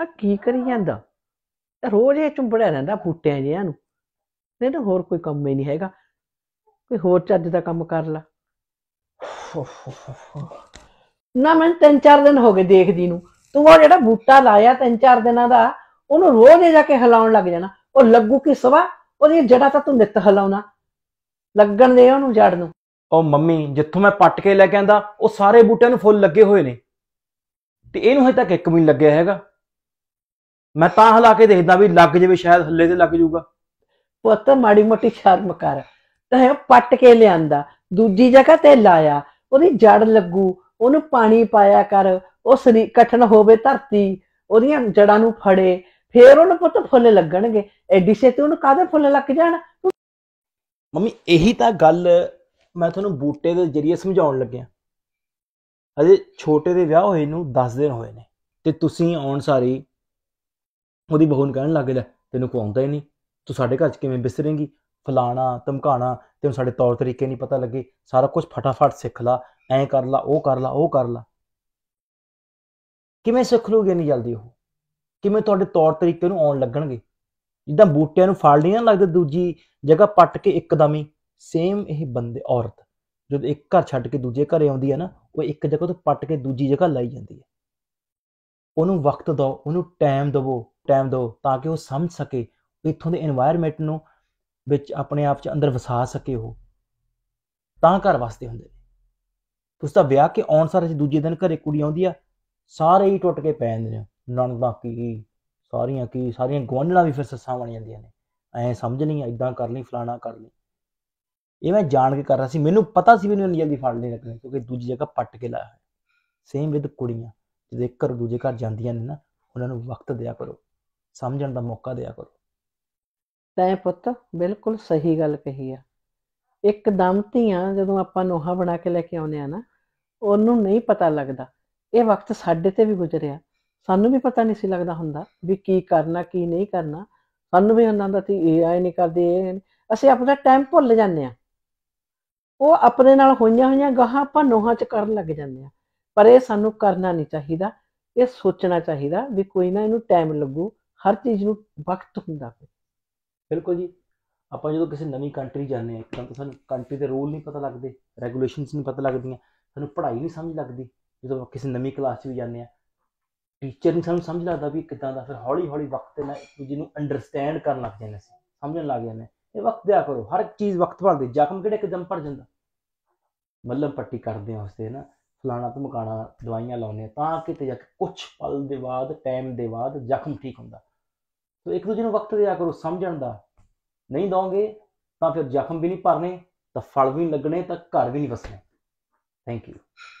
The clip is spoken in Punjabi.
ਆ ਕੀ ਕਰੀ ਜਾਂਦਾ ਰੋਜ਼ ਇਹ ਚੁੰਬੜਿਆ ਰਹਿੰਦਾ ਬੂਟਿਆਂ ਜਿਹਾਂ ਨੂੰ ਨਹੀਂ ਤਾਂ ਹੋਰ ਕੋਈ ਕੰਮ ਹੀ ਨਹੀਂ ਹੈਗਾ ਕੋਈ ਹੋਰ ਚੱਜ ਦਾ ਕੰਮ ਕਰ ਲਾ ਨਾ ਮੈਂ ਤਿੰਨ ਚਾਰ ਦਿਨ ਹੋ ਗਏ ਦੇਖਦੀ ਨੂੰ ਤੂੰ ਉਹ ਜਿਹੜਾ ਬੂਟਾ ਲਾਇਆ ਤਿੰਨ ਚਾਰ ਦਿਨਾਂ ਦਾ ਉਹਨੂੰ ਰੋਜ਼ ਇਹ ਜਾ ਕੇ ਹਿਲਾਉਣ ਲੱਗ ਜਾਣਾ ਉਹ ਲੱਗੂ ਕਿ ਸਵਾ ਉਹਦੀ ਜੜਾ ਤਾਂ ਤੂੰ ਨਿੱਤ ਹਿਲਾਉਣਾ ਲੱਗਣ ਦੇ ਉਹਨੂੰ ਜੜ ਨੂੰ ਉਹ ਮੰਮੀ ਜਿੱਥੋਂ ਮੈਂ ਪੱਟ ਕੇ ਲੈ ਕੇ ਆਂਦਾ ਉਹ ਸਾਰੇ ਬੂਟਿਆਂ ਨੂੰ ਫੁੱਲ ਲੱਗੇ ਹੋਏ ਨੇ ਤੇ ਇਹਨੂੰ ਹਜੇ ਤੱਕ ਇੱਕ ਵੀ ਨਹੀਂ ਲੱਗਿਆ ਹੈਗਾ ਮੈਂ ਤਾਂ ਹਲਾ ਕੇ ਦੇਖਦਾ ਵੀ ਲੱਗ ਜਵੇ ਸ਼ਾਇਦ ਹੱਲੇ ਤੇ ਲੱਗ ਜਾਊਗਾ ਪੁੱਤ ਮਾੜੀ ਮੋਟੀ ਸ਼ਰਮ ਕਰ ਤੈਂ ਪੱਟ ਕੇ ਲਿਆਂਦਾ ਦੂਜੀ ਜਗ੍ਹਾ ਤੇ ਲਾਇਆ ਉਹਦੀ ਜੜ ਲੱਗੂ ਉਹਨੂੰ ਪਾਣੀ ਪਾਇਆ ਕਰ ਉਸ ਸਰੀ ਕਠਨ ਹੋਵੇ ਧਰਤੀ ਉਹਦੀਆਂ ਜੜਾਂ ਨੂੰ ਫੜੇ ਫੇਰ ਉਹਨੂੰ ਪੁੱਤ ਫੁੱਲ ਲੱਗਣਗੇ ਐਡੀ ਛੇਤੀ ਉਹਨੂੰ ਕਾਦੇ ਫੁੱਲ ਲੱਗ ਜਾਣ ਮੰਮੀ ਇਹੀ ਤਾਂ ਗੱਲ ਮੈਂ ਤੁਹਾਨੂੰ ਬੂਟੇ ਦੇ ਜਰੀਏ ਸਮਝਾਉਣ ਲੱਗਿਆ ਅਜੇ ਛੋਟੇ ਦੇ ਵਿਆਹ ਹੋਏ ਨੂੰ 10 ਦਿਨ ਹੋਏ ਨੇ ਤੇ ਤੁਸੀਂ ਆਉਣ ਸਾਰੀ ਉਹਦੀ ਬਹੂ ਨੂੰ ਕਹਿਣ ਲੱਗ ਜਾ ਤੈਨੂੰ ਕੋਈ ਆਉਂਦਾ ਹੀ ਨਹੀਂ ਤੂੰ ਸਾਡੇ ਘਰ 'ਚ ਕਿਵੇਂ ਬਿਸਰੇਂਗੀ ਫਲਾਣਾ ਧਮਕਾਣਾ ਤੈਨੂੰ ਸਾਡੇ ਤੌਰ ਤਰੀਕੇ ਨਹੀਂ ਪਤਾ ਲੱਗੇ ਸਾਰਾ ਕੁਝ ਫਟਾਫਟ ਸਿੱਖ ਲਾ ਐ ਕਰ ਲਾ ਉਹ ਕਰ ਲਾ ਉਹ ਕਰ ਲਾ ਕਿਵੇਂ ਸਿੱਖ ਲੂਗੇ ਨਹੀਂ ਜਲਦੀ ਉਹ ਕਿਵੇਂ ਤੁਹਾਡੇ ਤੌਰ ਤਰੀਕੇ ਨੂੰ ਆਉਣ ਲੱਗਣਗੇ ਜਿੱਦਾਂ ਬੂਟਿਆਂ ਨੂੰ ਫਾਲ ਨਹੀਂ ਲੱਗਦਾ ਦੂਜੀ ਜਗ੍ਹਾ ਪੱਟ ਕੇ ਇੱਕਦਮ ਹੀ ਸੇਮ ਇਹ ਬੰਦੇ ਔਰਤ ਜਦੋਂ ਇੱਕ ਘਰ ਛੱਡ ਕੇ ਦੂਜੇ ਘਰੇ ਆਉਂਦੀ ਹੈ ਨਾ ਉਹ ਇੱਕ ਜਗ੍ਹਾ ਤੋਂ ਪੱਟ ਕੇ ਦੂਜੀ ਜਗ੍ਹਾ ਲਾਈ ਜਾਂਦੀ ਹੈ ਉਹਨੂੰ ਵਕਤ ਦਿਓ ਉਹਨੂੰ ਟਾਈਮ ਦਿਵੋ ਟਾਈਮ ਦਿਓ ਤਾਂ ਕਿ ਉਹ ਸਮਝ ਸਕੇ ਇੱਥੋਂ ਦੇ এনवायरमेंट ਨੂੰ ਵਿੱਚ ਆਪਣੇ ਆਪ 'ਚ ਅੰਦਰ ਵਸਾ ਸਕੇ ਉਹ ਤਾਂ ਘਰ ਵਾਸਤੇ ਹੁੰਦੇ ਨੇ ਤੁਸੀਂ ਤਾਂ ਵਿਆਹ ਕੇ ਆਉਣ ਸਾਰ ਦੂਜੇ ਦਿਨ ਘਰੇ ਕੁੜੀ ਆਉਂਦੀ ਆ ਸਾਰੇ ਹੀ ਟੁੱਟ ਕੇ ਪੈ ਜਾਂਦੇ ਨੇ ਨਣਦਾਂ ਬਾਕੀ ਸਾਰੀਆਂ ਕੀ ਸਾਰੀਆਂ ਗਵਾਂਢਣਾ ਵੀ ਫਿਰ ਸੱਸਾਂ ਬਣ ਜਾਂਦੀਆਂ ਨੇ ਐ ਸਮਝ ਨਹੀਂ ਇਦਾਂ ਕਰ ਲਈ ਫਲਾਣਾ ਕਰ ਲਈ ਇਹ ਮੈਂ ਜਾਣ ਕੇ ਕਰ ਰਿਹਾ ਸੀ ਮੈਨੂੰ ਪਤਾ ਸੀ ਵੀ ਇਹਨੂੰ ਜਲਦੀ ਫੜ ਨਹੀਂ ਰੱਖਣਾ ਕਿਉਂਕਿ ਦੂਜੀ ਜਗ੍ਹਾ ਪੱਟ ਕੇ ਲਾਇਆ ਹੈ ਸੇਮ ਵਿਦ ਕੁੜੀਆਂ ਜਦੋਂ ਇੱਕ ਘਰ ਦੂਜੇ ਘਰ ਜਾਂਦੀਆਂ ਨੇ ਨਾ ਉਹਨਾਂ ਨੂੰ ਵਕਤ ਦਿਆ ਕਰੋ ਸਮਝਣ ਦਾ ਮੌਕਾ ਦਿਆ ਕਰੋ ਤੈਂ ਪੁੱਤ ਬਿਲਕੁਲ ਸਹੀ ਗੱਲ ਕਹੀ ਆ ਇੱਕ ਦਮ ਧੀਆਂ ਜਦੋਂ ਆਪਾਂ ਨੋਹਾ ਬਣਾ ਕੇ ਲੈ ਕੇ ਆਉਨੇ ਆ ਨਾ ਉਹਨੂੰ ਨਹੀਂ ਪਤਾ ਲੱਗਦਾ ਇਹ ਵਕਤ ਸਾਡੇ ਤੇ ਵੀ ਗੁਜ਼ਰਿਆ ਸਾਨੂੰ ਵੀ ਪਤਾ ਨਹੀਂ ਸੀ ਲੱਗਦਾ ਹੁੰਦਾ ਵੀ ਕੀ ਕਰਨਾ ਕੀ ਨਹੀਂ ਕਰਨਾ ਸਾਨੂੰ ਵੀ ਹੁੰਦਾ ਸੀ ਇਹ ਆਏ ਨਹੀਂ ਕਰਦੇ ਅਸੀਂ ਆਪਣਾ ਟਾਈਮ ਭੁੱਲ ਜਾਂਦੇ ਆ ਉਹ ਆਪਣੇ ਨਾਲ ਹੋਈਆਂ ਹੋਈਆਂ ਗਾਹਾਂ ਆਪਾਂ ਨੋਹਾਂ 'ਚ ਕਰਨ ਲੱਗ ਜਾਂਦੇ ਆ ਪਰ ਇਹ ਸਾਨੂੰ ਕਰਨਾ ਨਹੀਂ ਚਾਹੀਦਾ ਇਹ ਸੋਚਣਾ ਚਾਹੀਦਾ ਵੀ ਕੋਈ ਨਾ ਇਹਨੂੰ ਟਾਈਮ ਲੱਗੂ ਹਰ ਚੀਜ਼ ਨੂੰ ਵਕਤ ਹੁੰਦਾ ਹੈ ਬਿਲਕੁਲ ਜੀ ਆਪਾਂ ਜਦੋਂ ਕਿਸੇ ਨਵੀਂ ਕੰਟਰੀ ਜਾਂਦੇ ਆ ਤਾਂ ਸਾਨੂੰ ਕੰਟਰੀ ਦੇ ਰੂਲ ਨਹੀਂ ਪਤਾ ਲੱਗਦੇ ਰੈਗੂਲੇਸ਼ਨਸ ਨਹੀਂ ਪਤਾ ਲੱਗਦੀਆਂ ਸਾਨੂੰ ਪੜ੍ਹਾਈ ਨਹੀਂ ਸਮਝ ਲੱਗਦੀ ਜਦੋਂ ਆਪਾਂ ਕਿਸੇ ਨਵੀਂ ਕਲਾਸ 'ਚ ਵੀ ਜਾਂਦੇ ਆ ਟੀਚਰ ਨਹੀਂ ਸਾਨੂੰ ਸਮਝ ਲੱਗਦਾ ਵੀ ਕਿਦਾਂ ਦਾ ਫਿਰ ਹੌਲੀ ਹੌਲੀ ਵਕਤ ਤੇ ਇੱਕ ਜਿਹਨੂੰ ਨੂੰ ਅੰਡਰਸਟੈਂਡ ਕਰਨ ਲੱਗ ਜਾਂਦੇ ਸੀ ਸਮਝਣ ਲੱਗ ਜਾਂਦੇ ਇਹ ਵਕਤ ਦਿਆ ਕਰੋ ਹਰ ਚੀਜ਼ ਵਕਤ ਦੇ ਜ਼ਖਮ ਕਿਹੜੇ ਇੱਕਦਮ ਭਰ ਜਾਂਦਾ ਮੱਲਮ ਪੱਟੀ ਕਰਦੇ ਆ ਉਸਦੇ ਨਾ ਫਲਾਣਾ ਧਮਕਾਣਾ ਦਵਾਈਆਂ ਲਾਉਨੇ ਤਾਂ ਕਿ ਜਾ ਕੇ ਕੁਝ ਪਲ ਦੇ ਬਾਅਦ ਟਾਈਮ ਦੇ ਬਾਅਦ ਜ਼ਖਮ ਠੀਕ ਹੁੰਦਾ ਸੋ ਇੱਕ ਦੂਜੇ ਨੂੰ ਵਕਤ ਦਿਆ ਕਰੋ ਸਮਝਣ ਦਾ ਨਹੀਂ ਦੋਗੇ ਤਾਂ ਫਿਰ ਜ਼ਖਮ ਵੀ ਨਹੀਂ ਭਰਨੇ ਤਾਂ ਫਲ ਵੀ ਨਹੀਂ ਲੱਗਣੇ ਤਾਂ ਘਰ ਵੀ ਨਹੀਂ ਵਸਣਾ ਥੈਂਕ ਯੂ